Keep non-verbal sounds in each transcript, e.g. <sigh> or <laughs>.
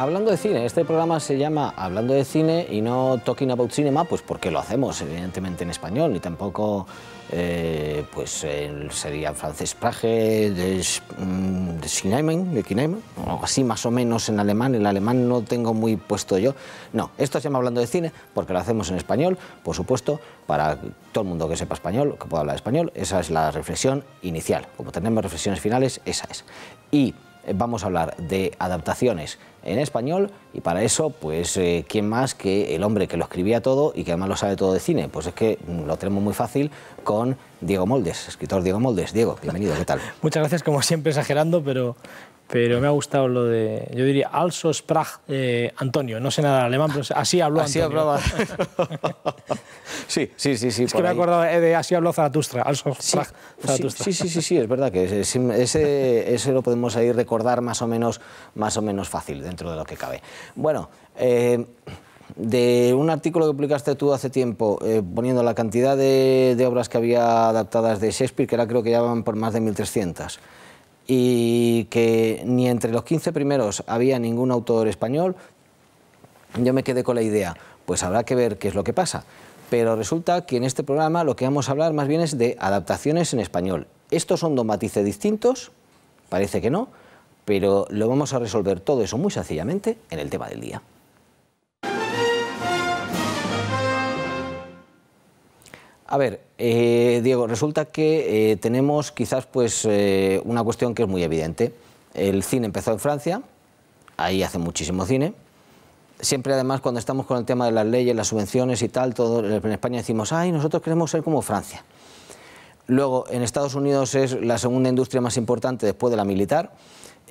hablando de cine, este programa se llama Hablando de cine y no Talking About Cinema, pues porque lo hacemos evidentemente en español y tampoco eh, pues sería francés Prage, de, mm, de de así más o menos en alemán, en alemán no tengo muy puesto yo. No, esto se llama Hablando de cine porque lo hacemos en español, por supuesto, para todo el mundo que sepa español, que pueda hablar español, esa es la reflexión inicial. Como tenemos reflexiones finales, esa es. Y vamos a hablar de adaptaciones en español y para eso, pues, eh, ¿quién más que el hombre que lo escribía todo y que además lo sabe todo de cine? Pues es que mm, lo tenemos muy fácil con Diego Moldes, escritor Diego Moldes. Diego, bienvenido, ¿qué tal? <laughs> Muchas gracias, como siempre, exagerando, pero pero me ha gustado lo de, yo diría, also sprach eh, Antonio, no sé nada de alemán, pero así habló así Antonio. Hablaba. <laughs> Sí, sí, sí. sí es que me he eh, de Así habló Zaratustra. sí, Sí, sí, sí, es verdad que ese, lo podemos ahí recordar más o, menos, más o menos fácil dentro de lo que cabe. Bueno, eh, de un artículo que publicaste tú hace tiempo, eh, poniendo la cantidad de, de, obras que había adaptadas de Shakespeare, que era creo que ya van por más de 1.300, y que ni entre los 15 primeros había ningún autor español, yo me quedé con la idea, pues habrá que ver qué es lo que pasa pero resulta que en este programa lo que vamos a hablar más bien es de adaptaciones en español. Estos son dos matices distintos, parece que no, pero lo vamos a resolver todo eso muy sencillamente en el tema del día. A ver, eh, Diego, resulta que eh, tenemos quizás pues, eh, una cuestión que es muy evidente. El cine empezó en Francia, ahí hace muchísimo cine, siempre además cuando estamos con el tema de las leyes, las subvenciones y tal, todo en España decimos, ay, nosotros queremos ser como Francia. Luego, en Estados Unidos es la segunda industria más importante después de la militar,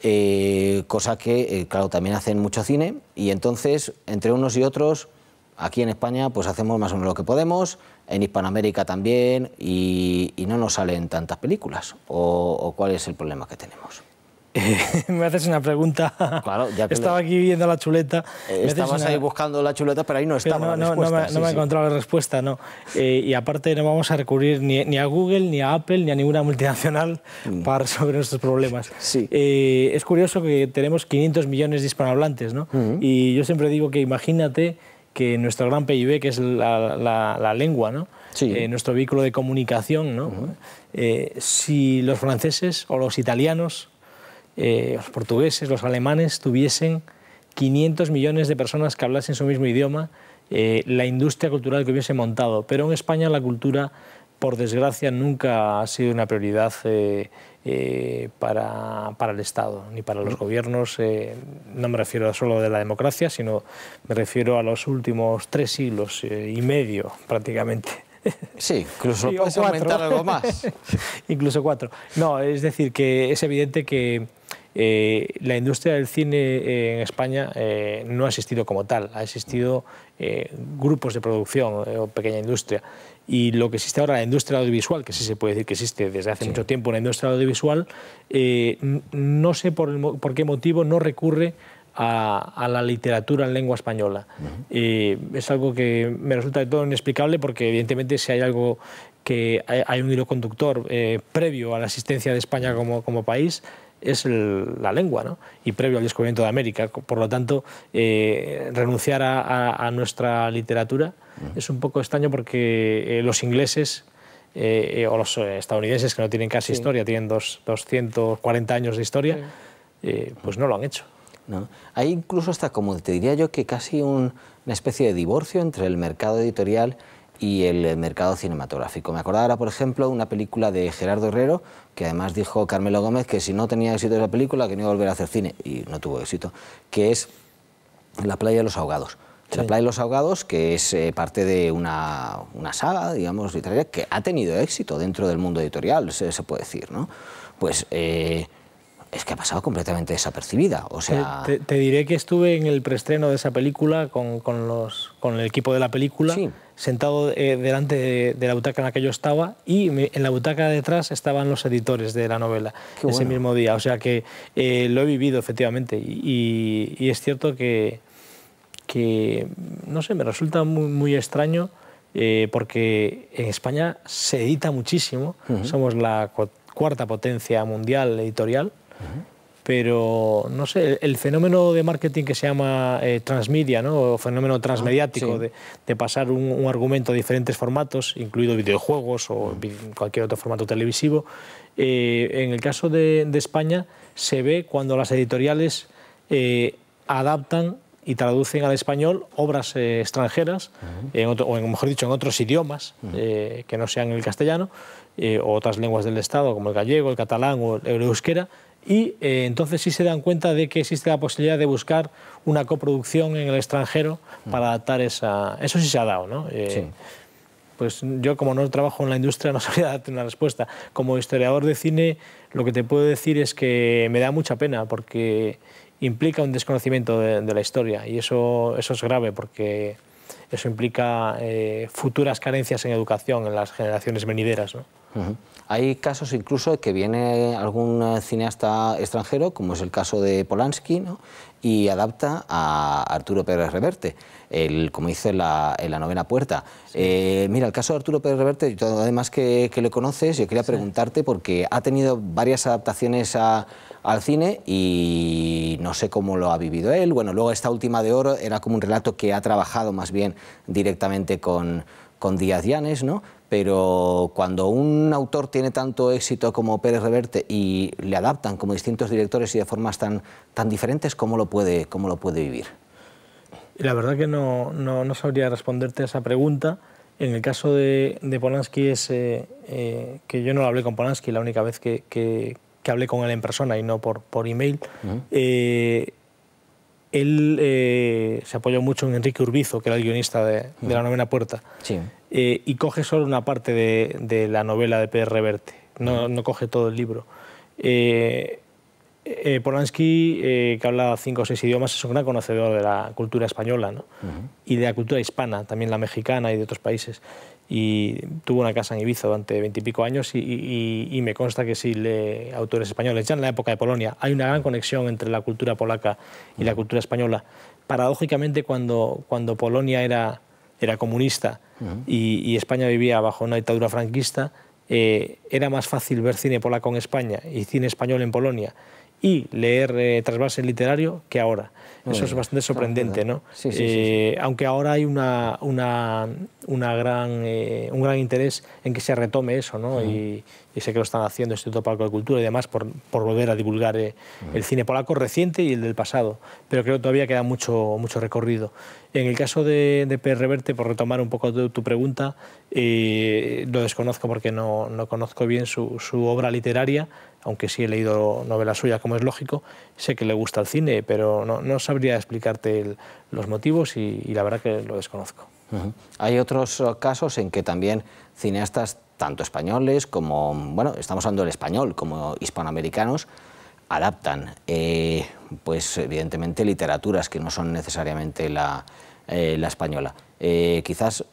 eh, cosa que, eh, claro, también hacen mucho cine, y entonces, entre unos y otros, aquí en España, pues hacemos más o menos lo que podemos, en Hispanoamérica también, y, no nos salen tantas películas, o cuál es el problema que tenemos. <laughs> me haces una pregunta. Estaba aquí viendo la chuleta. Eh, estabas ahí buscando la chuleta, pero ahí no estaba. No, la me, he encontrado la respuesta, eh, y aparte, no vamos a recurrir ni, a Google, ni a Apple, ni a ninguna multinacional mm. para resolver nuestros problemas. Eh, es curioso que tenemos 500 millones de hispanohablantes, ¿no? Mm. Y yo siempre digo que imagínate que nuestro gran PIB, que es la, lengua, eh, nuestro vehículo de comunicación, si los franceses o los italianos eh, los portugueses, los alemanes tuviesen 500 millones de personas que hablasen su mismo idioma, eh, la industria cultural que hubiese montado. Pero en España la cultura, por desgracia, nunca ha sido una prioridad eh, para, el Estado ni para los gobiernos. no me refiero solo de la democracia, sino me refiero a los últimos tres siglos y medio prácticamente. Sí, incluso <laughs> <laughs> incluso cuatro. No, es decir, que es evidente que eh, la industria del cine eh, en España eh, no ha existido como tal, ha existido grupos de producción o pequeña industria. Y lo que existe ahora, la industria audiovisual, que sí se puede decir que existe desde hace mucho tiempo, ...una industria audiovisual, no sé por, qué motivo no recurre a, la literatura en lengua española. es algo que me resulta de todo inexplicable porque evidentemente si hay algo que hay, un hilo conductor previo a la existencia de España como país, es la lengua, ¿no? y previo al descubrimiento de América. Por lo tanto, eh, renunciar a, nuestra literatura es un poco extraño porque eh, los ingleses eh, o los estadounidenses, que no tienen casi historia, tienen 240 años de historia, pues no lo han hecho. Hay incluso hasta, como te diría yo, que casi una especie de divorcio entre el mercado editorial y el eh, mercado cinematográfico. Me acordaba ahora, por ejemplo, una película de Gerardo Herrero, que además dijo Carmelo Gómez que si no tenía éxito esa película, que no iba a volver a hacer cine, y no tuvo éxito, que es La playa de los ahogados. La playa de los ahogados, que es eh, parte de una, saga, digamos, literaria, que ha tenido éxito dentro del mundo editorial, se, puede decir, ¿no? Pues... Eh, es que ha pasado completamente desapercibida. O sea... Te, diré que estuve en el preestreno de esa película con, los, con el equipo de la película, sentado eh, delante de, la butaca en la que yo estaba y en la butaca detrás estaban los editores de la novela ese mismo día. O sea que eh, lo he vivido efectivamente y, es cierto que, que, no sé, me resulta muy, muy extraño. Eh, porque en España se edita muchísimo, somos la cuarta potencia mundial editorial, pero, no sé, el, fenómeno de marketing que se llama eh, transmedia, ¿no? O fenómeno ah, transmediático, de, pasar un, argumento a diferentes formatos, incluido videojuegos o cualquier otro formato televisivo. Eh, en el caso de, España, se ve cuando las editoriales eh, adaptan y traducen al español obras eh, extranjeras, o mejor dicho, en otros idiomas eh, que no sean el castellano, eh, o otras lenguas del Estado, como el gallego, el catalán o el euskera, y entonces sí se dan cuenta de que existe la posibilidad de buscar una coproducción en el extranjero para adaptar esa... Eso sí se ha dado, ¿no? Sí. Pues yo, como no trabajo en la industria, <laughs> no sabría darte una respuesta. Como historiador de cine, lo que te puedo decir es que me da mucha pena, porque implica un desconocimiento de, la historia y eso, es grave porque eso implica eh, futuras carencias en educación en las generaciones venideras. ¿no? Hay casos incluso que viene algún eh, cineasta extranjero, como es el caso de Polanski, ¿no? y adapta a Arturo Pérez Reverte como hizo en la, en novena puerta. Eh, mira, el caso de Arturo Pérez Reverte, además que, que, lo conoces, yo quería preguntarte porque ha tenido varias adaptaciones al cine y no sé cómo lo ha vivido él. Bueno, luego esta última de Oro era como un relato que ha trabajado más bien directamente con, con Díaz Llanes, ¿no? pero cuando un autor tiene tanto éxito como Pérez Reverte y le adaptan como distintos directores y de formas tan, tan diferentes, ¿cómo lo puede, cómo lo puede vivir? La verdad que no, sabría responderte a esa pregunta. En el caso de, de Polanski es eh, eh, que yo no lo hablé con Polanski, la única vez que, hablé con él en persona y no por, por email. Eh, él se apoyó mucho en Enrique Urbizo, que era el guionista de, La Novena Puerta, y coge solo una parte de, la novela de Pérez Reverte, no, coge todo el libro. Eh, Polanski, eh, que habla cinco o seis idiomas, es un gran conocedor de la cultura española ¿no? y de la cultura hispana, también la mexicana y de otros países. Y tuvo una casa en Ibiza durante veintipico años y, y, me consta que sí lee autores españoles. Ya en la época de Polonia hay una gran conexión entre la cultura polaca y la cultura española. Paradójicamente, cuando, cuando Polonia era, era comunista y, España vivía bajo una dictadura franquista, eh, era más fácil ver cine polaco en España y cine español en Polonia y leer eh, trasvase literario que ahora. Eso es bastante sorprendente, ¿no? Sí, sí, eh, aunque ahora hay una, una, gran, eh, un gran interés en que se retome eso, ¿no? y sé que lo están haciendo el Instituto Polaco de Cultura y demás, por, volver a divulgar eh, el cine polaco reciente y el del pasado. Pero creo que todavía queda mucho, mucho recorrido. En el caso de, de Per por retomar un poco tu, pregunta, eh, lo desconozco porque no, conozco bien su, obra literaria, aunque sí he leído novela suya como es lógico, sé que le gusta el cine, pero no, sabría explicarte los motivos y, la verdad que lo desconozco. Hay otros eh, casos en que también cineastas, tanto españoles como, bueno, estamos hablando del español, como hispanoamericanos, adaptan, eh, pues evidentemente, literaturas que no son necesariamente la, eh, española. quizás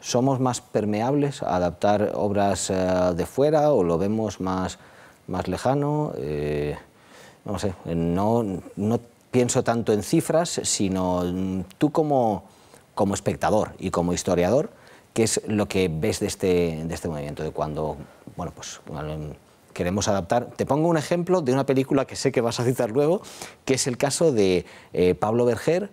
somos más permeables a adaptar obras de fuera o lo vemos más, más lejano. no sé, no pienso tanto en cifras, sino mm, tú como como espectador y como historiador, ¿qué es lo que ves de este, este movimiento? De cuando, bueno, pues queremos adaptar. Te pongo un ejemplo de una película que sé que vas a citar luego, que es el caso de eh, Pablo Berger,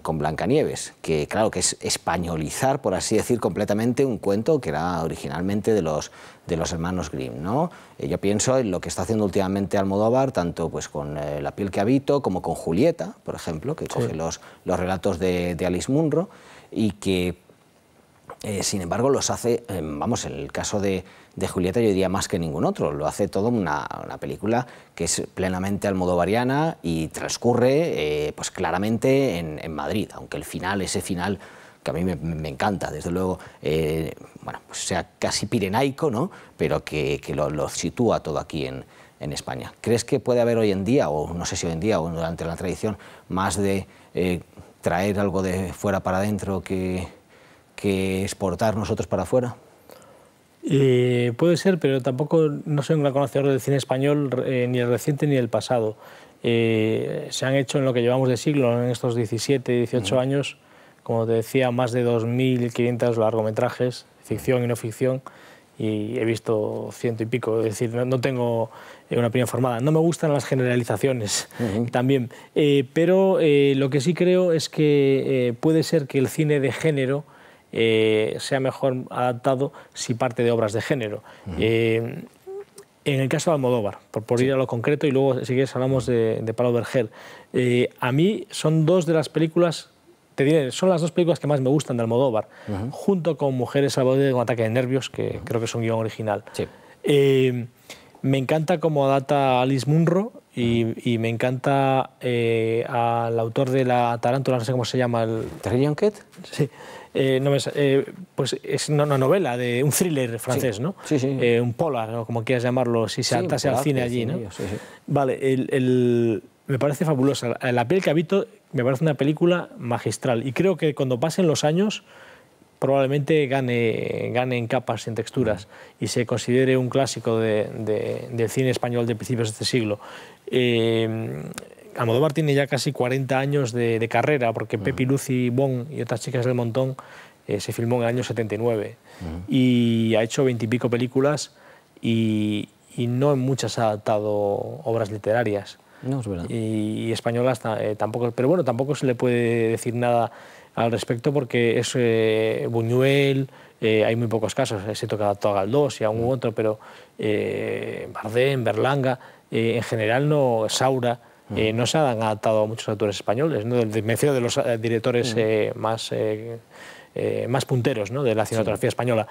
con, Blancanieves, que claro que es españolizar, por así decir, completamente un cuento que era originalmente de los, de los hermanos Grimm. ¿no? Eh, yo pienso en lo que está haciendo últimamente Almodóvar, tanto pues con eh, La piel que habito como con Julieta, por ejemplo, que coge los, los relatos de, de Alice Munro y que eh, sin embargo, los hace, em, vamos, en el caso de, de, Julieta yo diría más que ningún otro, lo hace todo una, una película que es plenamente almodovariana y transcurre eh, pues claramente en, en, Madrid, aunque el final, ese final que a mí me, encanta, desde luego, eh, bueno, pues sea casi pirenaico, ¿no? pero que, lo, sitúa todo aquí en, en España. ¿Crees que puede haber hoy en día, o no sé si hoy en día o durante la tradición, más de traer algo de fuera para adentro que que exportar nosotros para afuera? Eh, puede ser, pero tampoco no soy un gran conocedor del cine español, eh, ni el reciente ni el pasado. Eh, se han hecho en lo que llevamos de siglo, en estos 17, 18 años, como te decía, más de 2.500 largometrajes, ficción y no ficción, y he visto ciento y pico, es decir, no, tengo una opinión formada. No me gustan las generalizaciones <laughs> también, pero lo que sí creo es que puede ser que el cine de género eh, sea mejor adaptado si parte de obras de género. Eh, en el caso de Almodóvar, por, ir a lo concreto, y luego si quieres hablamos de, de Pablo eh, a mí son dos de las películas, te diré, son las dos películas que más me gustan de Almodóvar, junto con Mujeres al borde con ataque de nervios, que creo que es un guión original. me encanta cómo adapta Alice Munro y, me encanta eh, al autor de La Tarántula, no sé cómo se llama. El... Sí. Eh, eh, pues es una, novela, de un thriller francés, ¿no? Sí, sí. un polar, como quieras llamarlo, si se al cine allí, ¿no? Vale, el, me parece fabulosa. La piel que habito me parece una película magistral. Y creo que cuando pasen los años probablemente gane, gane en capas, en texturas, y se considere un clásico del cine español de principios de este siglo. Eh, em, Amodóvar tiene ya casi 40 años de, carrera, porque Pepi, Lucy, Bon y otras chicas del montón eh, se filmó en el año 79 y ha hecho veintipico películas y, no en muchas ha adaptado obras literarias. Y, españolas eh, tampoco, pero bueno, tampoco se le puede decir nada al respecto porque es eh, Buñuel, hay muy pocos casos, se toca a Galdós y a un u otro, pero Bardem, Berlanga, eh, en general no Saura eh, no se han adaptado a muchos autores españoles. ¿no? refiero de los eh, directores más, más punteros de la cinematografía española.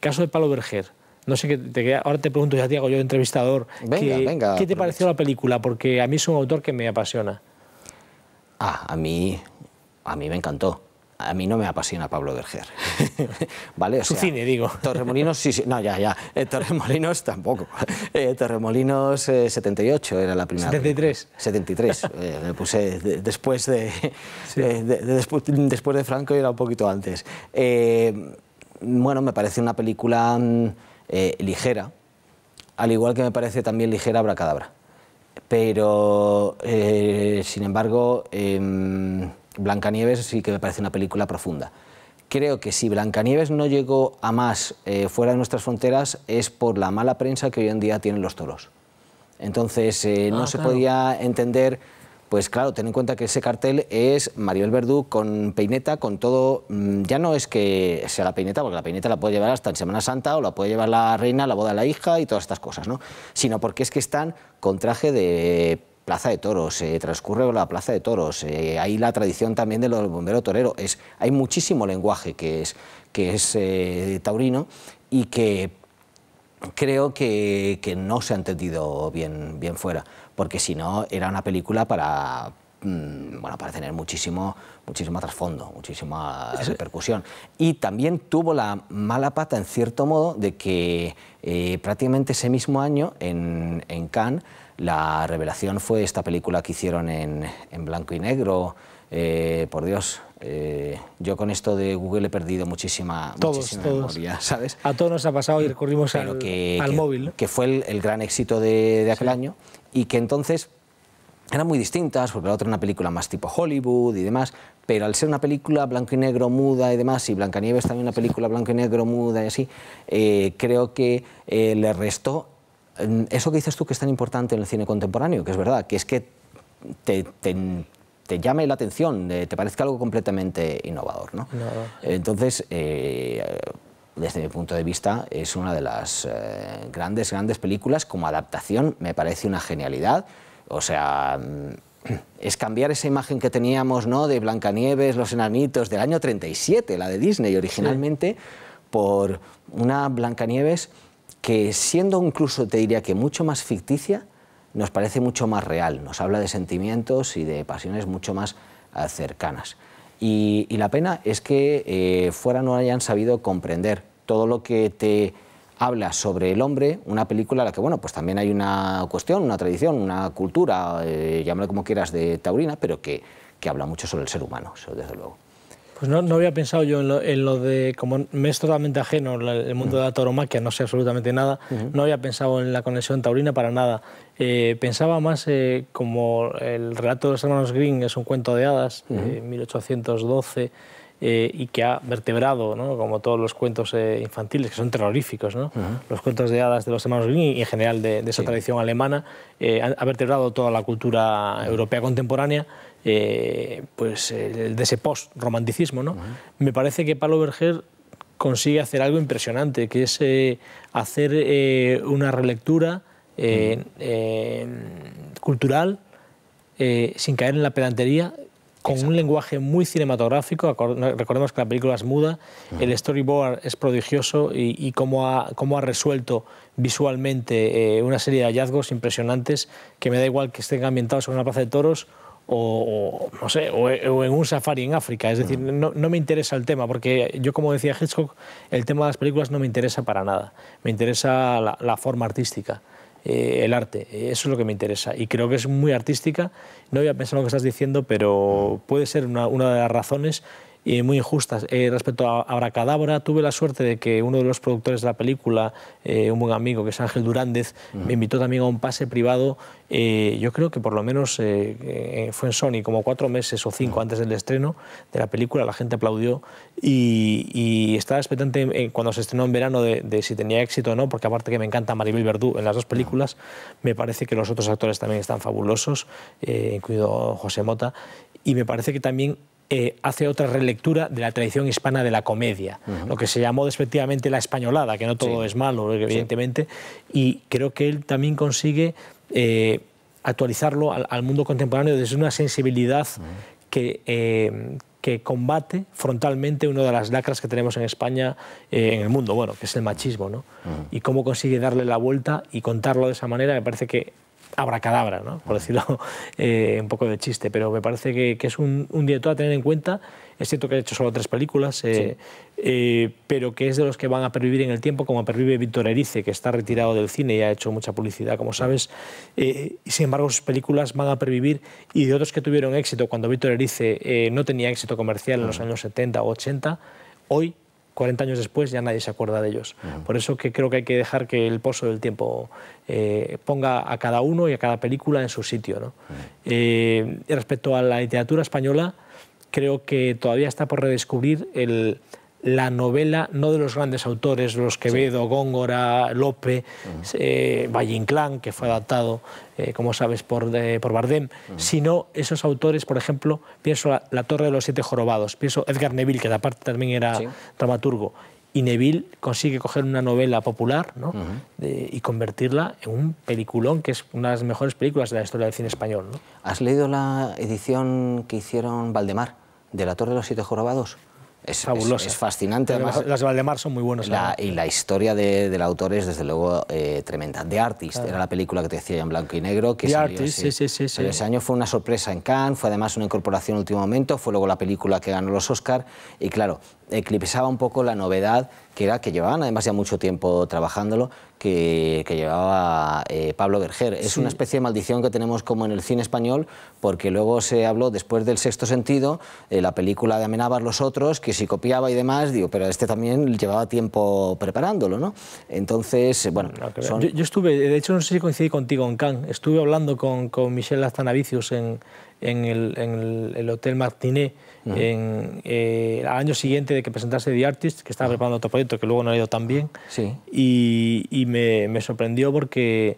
caso de Pablo Berger. No sé qué te Ahora te pregunto ya, Diego, yo entrevistador. ¿Qué te pareció la película? Porque a mí es un autor que me apasiona. Ah, a mí, a mí me encantó a mí no me apasiona Pablo Berger. <laughs> ¿Vale? Su cine, digo. <laughs> Torremolinos, sí, sí. No, ya, ya. Eh, Torremolinos tampoco. Eh, Torremolinos 78 eh, era la primera. 73. 73. <laughs> puse después de, de Franco era un poquito antes. bueno, me parece una película mm, ligera, al igual que me parece también ligera Bracadabra pero eh, sin embargo em, Blancanieves sí que me parece una película profunda. Creo que si Blancanieves no llegó a más eh, fuera de nuestras fronteras es por la mala prensa que hoy en día tienen los toros. Entonces eh, no ah, se podía entender pues claro, ten en cuenta que ese cartel es Maribel Verdú con peineta, con todo, mm, ya no es que sea la peineta, porque la peineta la puede llevar hasta en Semana Santa o la puede llevar la reina, la boda de la hija y todas estas cosas, ¿no? Sino porque es que están con traje de Plaza de Toros, eh, transcurre la Plaza de Toros, ahí eh, hay la tradición también de los del bombero torero, es, hay muchísimo lenguaje que es, eh, taurino y que creo que, que no se ha entendido bien, bien fuera porque si no era una película para, mm, bueno, para tener muchísimo, muchísimo trasfondo, muchísima repercusión. Y también tuvo la mala pata, en cierto modo, de que eh, prácticamente ese mismo año en, Cannes la revelación fue esta película que hicieron en, blanco y negro. Eh, por Dios, eh, yo con esto de Google he perdido muchísima, memoria, <laughs> ¿sabes? A todos nos ha pasado y recurrimos al, móvil. Que fue el, gran éxito de, aquel año y que entonces eran muy distintas, porque la otra era una película más tipo Hollywood y demás, pero al ser una película blanco y negro muda y demás, y Blancanieves también una película blanco y negro muda y así, eh, creo que eh, le restó mm, eso que dices tú que es tan importante en el cine contemporáneo, que es verdad, que es que te, llame la atención, eh, te parezca algo completamente innovador. ¿no? Entonces, desde mi punto de vista, es una de las eh, grandes, grandes películas. Como adaptación me parece una genialidad. O sea, mm, es cambiar esa imagen que teníamos ¿no? de Blancanieves, los enanitos, del año 37, la de Disney originalmente, por una Blancanieves que siendo incluso, te diría que mucho más ficticia, nos parece mucho más real, nos habla de sentimientos y de pasiones mucho más eh, cercanas. Y, la pena es que eh, fuera no hayan sabido comprender todo lo que te habla sobre el hombre, una película en la que, bueno, pues también hay una cuestión, una tradición, una cultura, eh, llámalo como quieras, de taurina, pero que, que habla mucho sobre el ser humano, desde luego. Pues no, había pensado yo en lo, de, como me es totalmente ajeno el mundo de la tauromaquia, no sé absolutamente nada, no había pensado en la conexión taurina para nada. Eh, pensaba más eh, como el relato de los hermanos Green es un cuento de hadas, 1812 eh, y que ha vertebrado, como todos los cuentos eh, infantiles, que son terroríficos, los cuentos de hadas de los hermanos Grimm y en general de, esa tradición alemana, eh, ha vertebrado toda la cultura europea contemporánea. pues de ese post-romanticismo, Me parece que Pablo Berger consigue hacer algo impresionante, que es hacer una relectura cultural sin caer en la pedantería con un lenguaje muy cinematográfico. Recordemos que la película es muda, el storyboard es prodigioso y, y cómo, ha, resuelto visualmente eh, una serie de hallazgos impresionantes que me da igual que estén ambientados en una plaza de toros o, no sé, en un safari en África. Es decir, no, me interesa el tema, porque yo, como decía Hitchcock, el tema de las películas no me interesa para nada. Me interesa la forma artística. Eh, el arte. Eso es lo que me interesa. Y creo que es muy artística. No voy a en lo que estás diciendo, pero puede ser una de las razones y muy injustas. Eh, respecto a Abracadabra, tuve la suerte de que uno de los productores de la película, eh, un buen amigo que es Ángel Durández, me invitó también a un pase privado, eh, yo creo que por lo menos fue en Sony, como cuatro meses o cinco antes del estreno de la película, la gente aplaudió y, estaba expectante cuando se estrenó en verano de, si tenía éxito o no, porque aparte que me encanta Maribel Verdú en las dos películas, me parece que los otros actores también están fabulosos, incluido José Mota, y me parece que también eh, hace otra relectura de la tradición hispana de la comedia, lo que se llamó despectivamente la españolada, que no todo es malo, evidentemente, y creo que él también consigue eh, actualizarlo al, mundo contemporáneo desde una sensibilidad que... Eh, que combate frontalmente una de las lacras que tenemos en España, en el mundo, bueno, que es el machismo, ¿no? Y cómo consigue darle la vuelta y contarlo de esa manera, me parece que abracadabra, ¿no? por decirlo <laughs> eh, un poco de chiste, pero me parece que, es un, director a tener en cuenta. Es cierto que ha hecho solo tres películas, eh, eh, pero que es de los que van a pervivir en el tiempo, como pervive Víctor Erice, que está retirado del cine y ha hecho mucha publicidad, como sabes. y sin embargo, sus películas van a pervivir y de otros que tuvieron éxito cuando Víctor Erice no tenía éxito comercial en los años 70 o 80, hoy 40 años después ya nadie se acuerda de ellos. Por eso que creo que hay que dejar que el pozo del tiempo eh, ponga a cada uno y a cada película en su sitio. Eh, respecto a la literatura española, creo que todavía está por redescubrir el, la novela no de los grandes autores, los Quevedo, Góngora, Lope, eh, Valle Inclán, que fue adaptado, eh, como sabes, por, Bardem, sino esos autores, por ejemplo, pienso a la, Torre de los Siete Jorobados, pienso Edgar Neville, que aparte también era dramaturgo, y Neville consigue coger una novela popular y convertirla en un peliculón que es una de las mejores películas de la historia del cine español. ¿Has leído la edición que hicieron Valdemar de La Torre de los Siete Jorobados? Es fabuloso. Es, fascinante. Además, las, de Valdemar son muy buenas. ¿eh? y la historia del autor es, desde luego, eh, tremenda. The Artist era la película que te decía en blanco y negro. Que The ese, ese año fue una sorpresa en Cannes, fue además una incorporación en último momento, fue luego la película que ganó los Oscars, Y claro, eclipsaba un poco la novedad que era que llevaban además ya mucho tiempo trabajándolo, que, llevaba eh, Pablo Berger. Es una especie de maldición que tenemos como en el cine español, porque luego se habló después del sexto sentido, eh, la película de Amenábar Los Otros, que si copiaba y demás, digo, pero este también llevaba tiempo preparándolo, ¿no? Entonces, bueno... yo, estuve, de hecho no sé si coincidí contigo en Cannes, estuve hablando con, Michelle Stanavicius en, en el, Hotel Martinet eh, al año siguiente de que presentase The Artist, que estaba preparando otro proyecto que luego no ha ido tan bien. Sí. Y, me, sorprendió porque,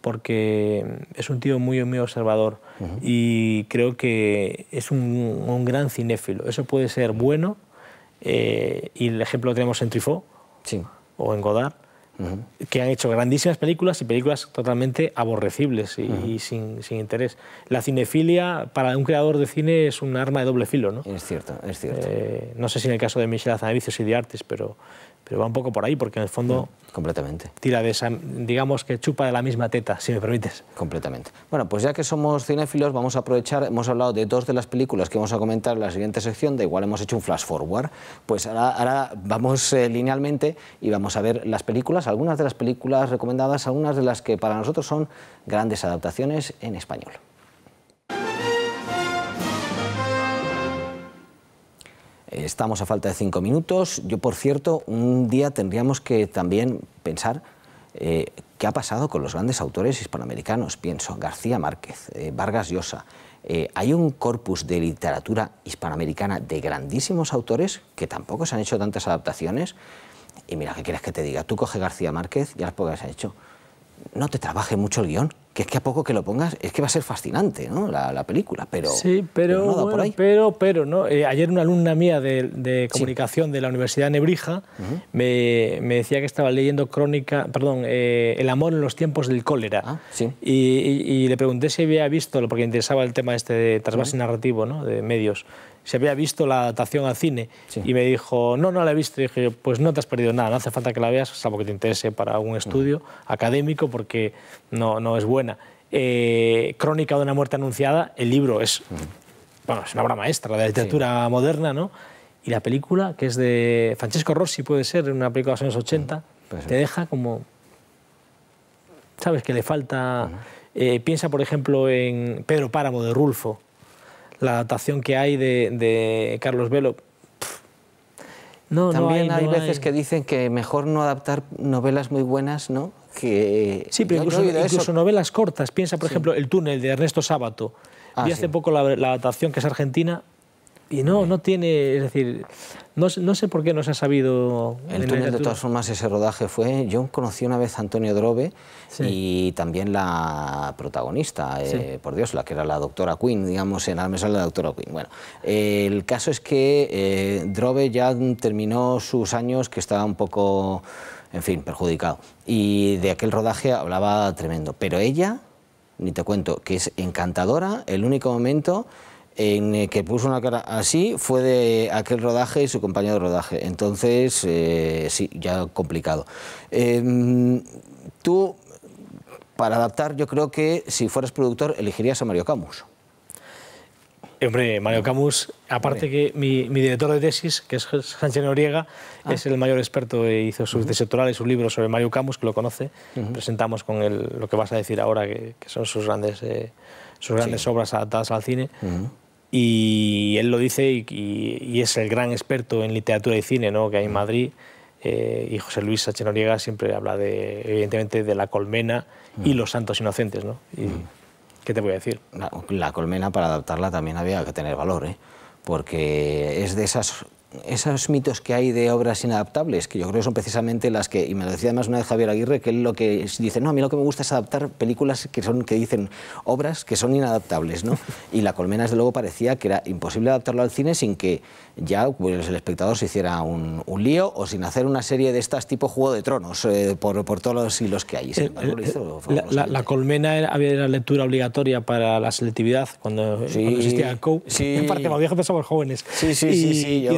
porque es un tío muy, muy observador y creo que es un, gran cinéfilo. Eso puede ser bueno eh, y el ejemplo lo tenemos en Trifó o en Godard que han hecho grandísimas películas y películas totalmente aborrecibles y, sin, interés. La cinefilia para un creador de cine es un arma de doble filo, ¿no? Es cierto, es cierto. Eh, no sé si en el caso de Michel Azanavicius y de Artes, pero pero va un poco por ahí, porque en el fondo... Mm, completamente. Tira de esa, digamos que chupa de la misma teta, si me permites. Completamente. Bueno, pues ya que somos cinéfilos, vamos a aprovechar, hemos hablado de dos de las películas que vamos a comentar en la siguiente sección, de igual hemos hecho un flash forward, pues ahora, vamos eh, linealmente y vamos a ver las películas, algunas de las películas recomendadas, algunas de las que para nosotros son grandes adaptaciones en español. Eh, estamos a falta de cinco minutos. Yo, por cierto, un día tendríamos que también pensar eh, qué ha pasado con los grandes autores hispanoamericanos. Pienso, García Márquez, eh, Vargas Llosa. hay un corpus de literatura hispanoamericana de grandísimos autores que tampoco se han hecho tantas adaptaciones. Y mira, ¿qué quieres que te diga? Tú coge García Márquez y las pocas se han hecho. No te trabaje mucho el guión es que a poco que lo pongas, es que va a ser fascinante ¿no? la, película, pero, sí, pero, pero, no, pero, ¿no? Eh, ayer una alumna mía de, comunicación de la Universidad de Nebrija me, decía que estaba leyendo crónica, perdón, eh, El amor en los tiempos del cólera, ah, sí. y, le pregunté si había visto, porque me interesaba el tema este de trasvase narrativo, ¿no? de medios, si había visto la adaptación al cine y me dijo, no, no la he visto. Y dije, pues no te has perdido nada, no hace falta que la veas, salvo que te interese para algún estudio académico, porque no, no es buena. Eh, Crónica de una muerte anunciada, el libro es, bueno, es una obra maestra de la literatura moderna, ¿no? Y la película, que es de Francesco Rossi, puede ser, una película de los años 80, te deja como... ¿Sabes? Que le falta... Eh, piensa, por ejemplo, en Pedro Páramo de Rulfo, la adaptación que hay de, Carlos Velo. No, También hay, veces que dicen que mejor no adaptar novelas muy buenas, ¿no? que... Sí, pero incluso, novelas cortas. Piensa, por ejemplo, El túnel de Ernesto Sábato. Ah, hace poco la, adaptación que es argentina y no, no tiene... Es decir, no, sé por qué no se ha sabido... El túnel, de todas formas, ese rodaje fue... Yo conocí una vez a Antonio Drobe y también la protagonista, eh, por Dios, la que era la doctora Queen, digamos, en la mesa la doctora Quinn. Bueno, el caso es que eh, Drobe ya terminó sus años que estaba un poco en fin, perjudicado. Y de aquel rodaje hablaba tremendo. Pero ella, ni te cuento, que es encantadora, el único momento en que puso una cara así fue de aquel rodaje y su compañero de rodaje. Entonces, eh, sí, ya complicado. Em, tú, para adaptar, yo creo que si fueras productor, elegirías a Mario Camus. Hombre, Mario ah. Camus, aparte que mi, director de tesis, que es Sánchez Noriega, ah. es el mayor experto e hizo sus uh -huh. sus libros sobre Mario Camus, que lo conoce. Presentamos con él lo que vas a decir ahora, que, son sus grandes, eh, sus grandes obras adaptadas al cine. Y él lo dice y, es el gran experto en literatura y cine ¿no? que hay en Madrid. Eh, y José Luis Sánchez Noriega siempre habla, de, evidentemente, de La Colmena y Los Santos Inocentes. ¿no? Y, ¿Qué te voy a decir? La, la colmena para adaptarla también había que tener valor, ¿eh? porque es de esas esos mitos que hay de obras inadaptables, que yo creo que son precisamente las que, y me lo decía además una vez Javier Aguirre, que él lo que dice, no, a mí lo que me gusta es adaptar películas que, son, que dicen obras que son inadaptables, ¿no? <laughs> Y La colmena, desde luego, parecía que era imposible adaptarlo al cine sin que ya pues, el espectador se hiciera un, lío o sin hacer una serie de estas tipo Juego de Tronos, eh, por, por, todos los hilos que hay. Eh, eh, la, la, colmena era, había la lectura obligatoria para la selectividad cuando, existía el COU. Sí. En parte, más viejo pensamos jóvenes. Sí, sí, sí. sí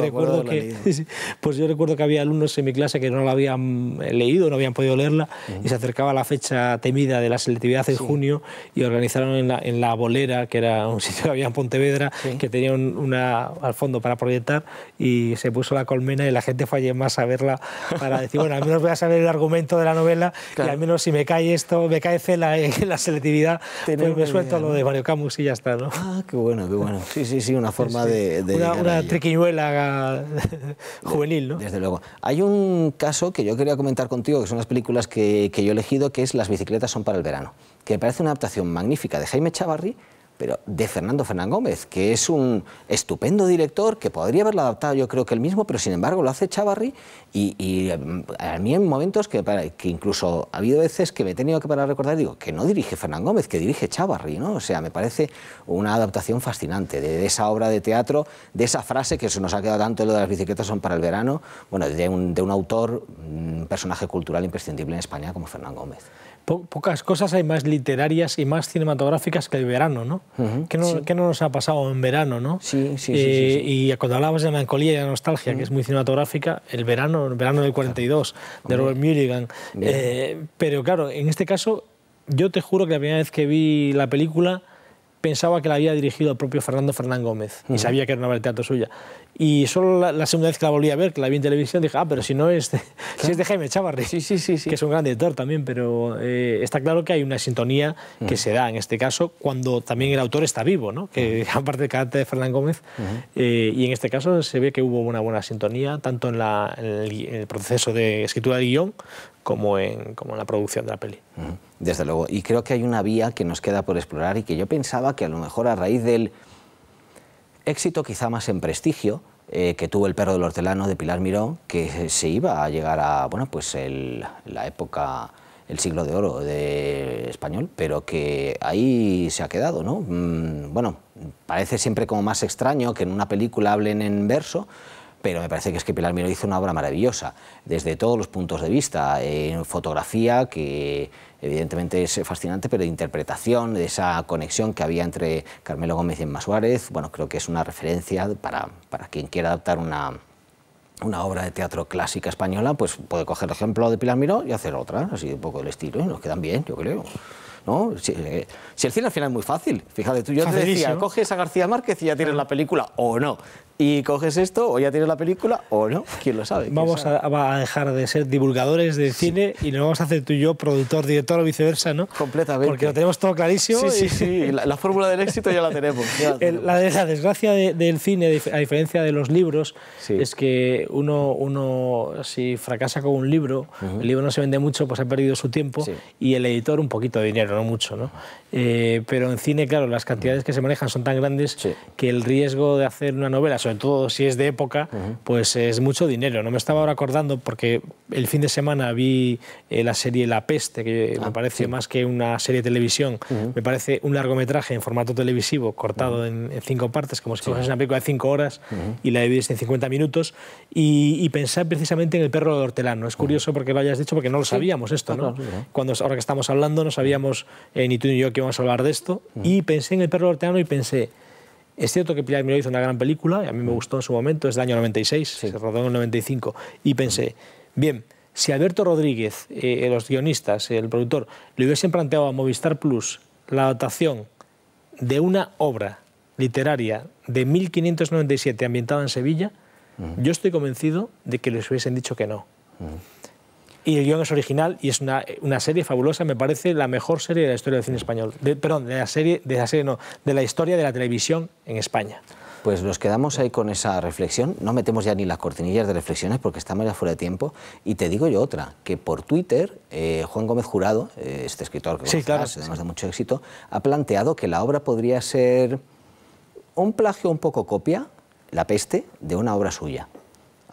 que, <laughs> pues yo recuerdo que había alumnos en mi clase que no la habían eh, leído, no habían podido leerla, y se acercaba la fecha temida de la selectividad en junio y organizaron en la, Bolera, que era un sitio que había en Pontevedra, que tenía una, al fondo para proyectar, y se puso la colmena y la gente fue allí más a verla para decir, bueno, al menos voy a saber el argumento de la novela y al menos si me cae esto, me cae Cela <laughs> la selectividad, pues me suelto lo de Mario Camus y ya está, ¿no? Ah, qué bueno, qué bueno. Sí, sí, sí, una <laughs> forma de, una triquiñuela <laughs> juvenil, ¿no? Desde luego. Hay un caso que yo quería comentar contigo, que son las películas que, yo he elegido, que es Las bicicletas son para el verano, que me parece una adaptación magnífica de Jaime Chavarri de Fernando Fernán Gómez, que es un estupendo director que podría haberlo adaptado yo creo que el mismo, pero sin embargo lo hace Chavarri y, mm, a mí en momentos que, que incluso ha habido veces que me he tenido que parar a recordar, digo, que no dirige Fernán Gómez, que dirige Chavarri, ¿no? O sea, me parece una adaptación fascinante de, esa obra de teatro, de esa frase que se nos ha quedado tanto lo de las bicicletas son para el verano, bueno, de un, de un autor, mm, un personaje cultural imprescindible en España como Fernán Gómez pocas cosas hay más literarias y más cinematográficas que el verano, ¿no? ¿Qué, no nos ha pasado en verano, no? Sí, sí, sí, eh, Y cuando hablabas de melancolía y de nostalgia, que es muy cinematográfica, el verano, el verano del 42, de Robert Mulligan. Eh, pero claro, en este caso, yo te juro que la primera vez que vi la película pensaba que la había dirigido el propio Fernando Fernán Gómez y sabía que era una obra de teatro suya. Y solo la, segunda vez que la volví a ver, que la vi en televisión, dije, ah, pero si no es de, <laughs> si es de Jaime Chavarri, sí, sí, sí, sí, que es un gran director también, pero eh, está claro que hay una sintonía que se da en este caso cuando también el autor está vivo, ¿no? que <laughs> aparte del carácter de Fernán Gómez, eh, y en este caso se ve que hubo una buena sintonía, tanto en, el, en el proceso de escritura del guión como en, como en la producción de la peli. Desde luego, y creo que hay una vía que nos queda por explorar y que yo pensaba que a lo mejor a raíz del éxito quizá más en prestigio, eh, que tuvo el perro del hortelano de Pilar Miró, que se iba a llegar a bueno, pues el, la época, el siglo de oro de español, pero que ahí se ha quedado. ¿no? Mm, bueno, parece siempre como más extraño que en una película hablen en verso, pero me parece que es que Pilar Miró hizo una obra maravillosa, desde todos los puntos de vista, en fotografía, que evidentemente es fascinante, pero de interpretación, de esa conexión que había entre Carmelo Gómez y Emma Suárez, bueno, creo que es una referencia para, quien quiera adaptar una, una obra de teatro clásica española, pues puede coger el ejemplo de Pilar Miró y hacer otra, así un poco del estilo, y nos quedan bien, yo creo. Eh, si, el cine al final es muy fácil, fíjate tú, yo te decía, coges a García Márquez y ya tienes la película, o no y coges esto, o ya tienes la película, o no, quién lo sabe. vamos A, dejar de ser divulgadores de cine y nos vamos a hacer tú y yo productor, director o viceversa, ¿no? Completamente. Porque lo tenemos todo clarísimo. Sí, sí, sí, la, fórmula del éxito ya la tenemos. <laughs> la, desgracia del cine, a diferencia de los libros, es que uno, uno, si fracasa con un libro, el libro no se vende mucho, pues ha perdido su tiempo, y el editor un poquito de dinero, no mucho, ¿no? Eh, pero en cine, claro, las cantidades que se manejan son tan grandes que el riesgo de hacer una novela, sobre todo si es de época, pues es mucho dinero. No me estaba ahora acordando porque el fin de semana vi eh, la serie La Peste, que ah, me parece más que una serie de televisión, me parece un largometraje en formato televisivo cortado en, cinco partes, como si fuese una película de cinco horas y la divides en 50 minutos, y, y pensar precisamente en el perro de hortelano. Es curioso porque lo hayas dicho, porque no lo sabíamos esto, ah, ¿no? Cuando, ahora que estamos hablando no sabíamos eh, ni tú ni yo que íbamos a hablar de esto, y pensé en el perro de hortelano y pensé, es cierto que Pilar Miró hizo una gran película, y a mí me gustó en su momento, es del año 96, se rodó en el 95, y pensé, bien, si Alberto Rodríguez, eh, los guionistas, el productor, le hubiesen planteado a Movistar Plus la adaptación de una obra literaria de 1597 ambientada en Sevilla, yo estoy convencido de que les hubiesen dicho que no y el guión es original y es una, serie fabulosa, me parece la mejor serie de la historia del cine español. De, perdón, de la serie, de la serie no, de la historia de la televisión en España. Pues nos quedamos ahí con esa reflexión. No metemos ya ni las cortinillas de reflexiones porque estamos ya fuera de tiempo. Y te digo yo otra, que por Twitter eh, Juan Gómez Jurado, eh, este escritor que sí, además de mucho éxito, ha planteado que la obra podría ser un plagio un poco copia, La peste, de una obra suya.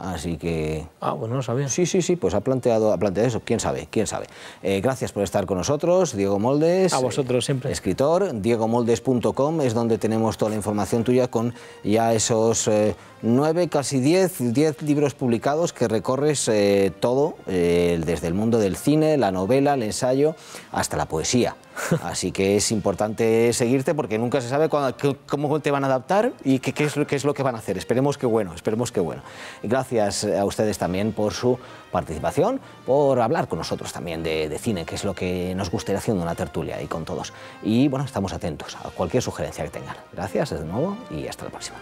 Así que... Ah, bueno, no sabía. Sí, sí, sí, pues ha planteado, ha planteado eso, quién sabe, quién sabe. Eh, gracias por estar con nosotros, Diego Moldes. A vosotros siempre. Escritor, diegomoldes.com es donde tenemos toda la información tuya con ya esos... Eh, nueve, casi diez, diez libros publicados que recorres eh, todo, eh, desde el mundo del cine, la novela, el ensayo, hasta la poesía. <laughs> Así que es importante seguirte porque nunca se sabe cómo te van a adaptar y qué, es lo, es lo que van a hacer. Esperemos que bueno, esperemos que bueno. Gracias a ustedes también por su participación, por hablar con nosotros también de, de cine, que es lo que nos gustaría haciendo una tertulia y con todos. Y bueno, estamos atentos a cualquier sugerencia que tengan. Gracias de nuevo y hasta la próxima.